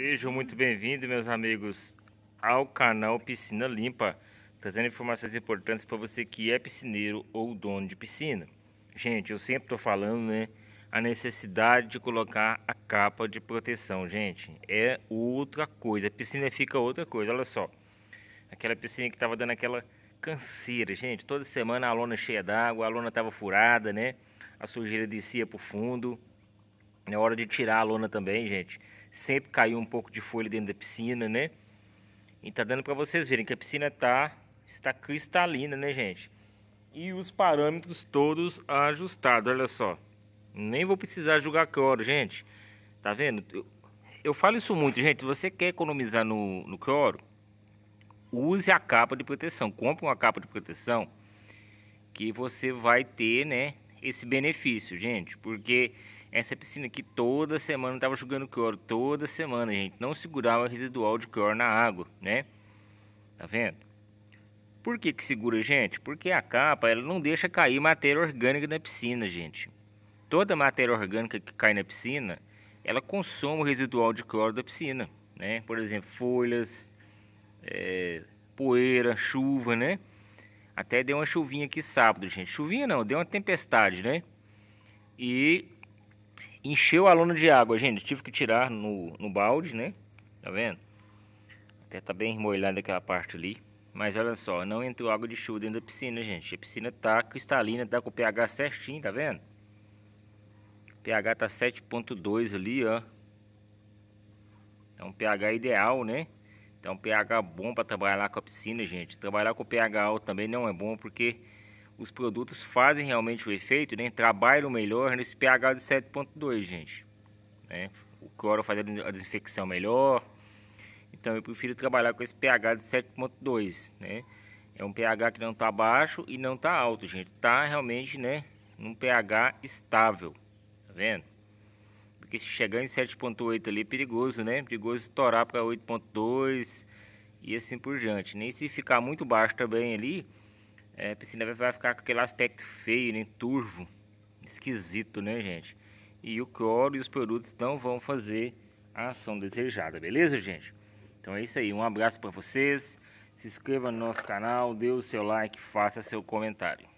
Sejam muito bem-vindos, meus amigos, ao canal Piscina Limpa, trazendo informações importantes para você que é piscineiro ou dono de piscina. Gente, eu sempre estou falando, né, a necessidade de colocar a capa de proteção, gente, é outra coisa, a piscina fica outra coisa, olha só, aquela piscina que estava dando aquela canseira, gente, toda semana a lona cheia d'água, a lona estava furada, né, a sujeira descia para o fundo, é hora de tirar a lona também, gente. Sempre caiu um pouco de folha dentro da piscina, né? E tá dando para vocês verem que a piscina tá, está cristalina, né, gente? E os parâmetros todos ajustados, olha só. Nem vou precisar julgar cloro, gente. Tá vendo? Eu, eu falo isso muito, gente. Se você quer economizar no, no cloro, use a capa de proteção. Compre uma capa de proteção que você vai ter, né? esse benefício, gente, porque essa piscina aqui toda semana estava jogando cloro, toda semana, gente, não segurava residual de cloro na água, né? Tá vendo? Por que que segura, gente? Porque a capa, ela não deixa cair matéria orgânica na piscina, gente. Toda matéria orgânica que cai na piscina, ela consome o residual de cloro da piscina, né? Por exemplo, folhas, é, poeira, chuva, né? Até deu uma chuvinha aqui sábado, gente. Chuvinha não, deu uma tempestade, né? E encheu a lona de água, gente. Tive que tirar no, no balde, né? Tá vendo? Até tá bem molhada aquela parte ali. Mas olha só, não entrou água de chuva dentro da piscina, gente. A piscina tá cristalina, tá com o pH certinho, tá vendo? O pH tá 7.2 ali, ó. É um pH ideal, né? Então pH é bom para trabalhar com a piscina, gente. Trabalhar com pH alto também não é bom porque os produtos fazem realmente o efeito, né? Trabalham melhor nesse pH de 7.2, gente. Né? O cloro faz a desinfecção melhor. Então eu prefiro trabalhar com esse pH de 7.2, né? É um pH que não está baixo e não está alto, gente. Está realmente, né? Num pH estável, tá vendo? Porque se chegar em 7.8 ali é perigoso, né? Perigoso estourar para 8.2 e assim por diante. Nem se ficar muito baixo também ali, é, a piscina vai ficar com aquele aspecto feio, né? Turvo, esquisito, né, gente? E o cloro e os produtos não vão fazer a ação desejada, beleza, gente? Então é isso aí, um abraço para vocês, se inscreva no nosso canal, dê o seu like, faça seu comentário.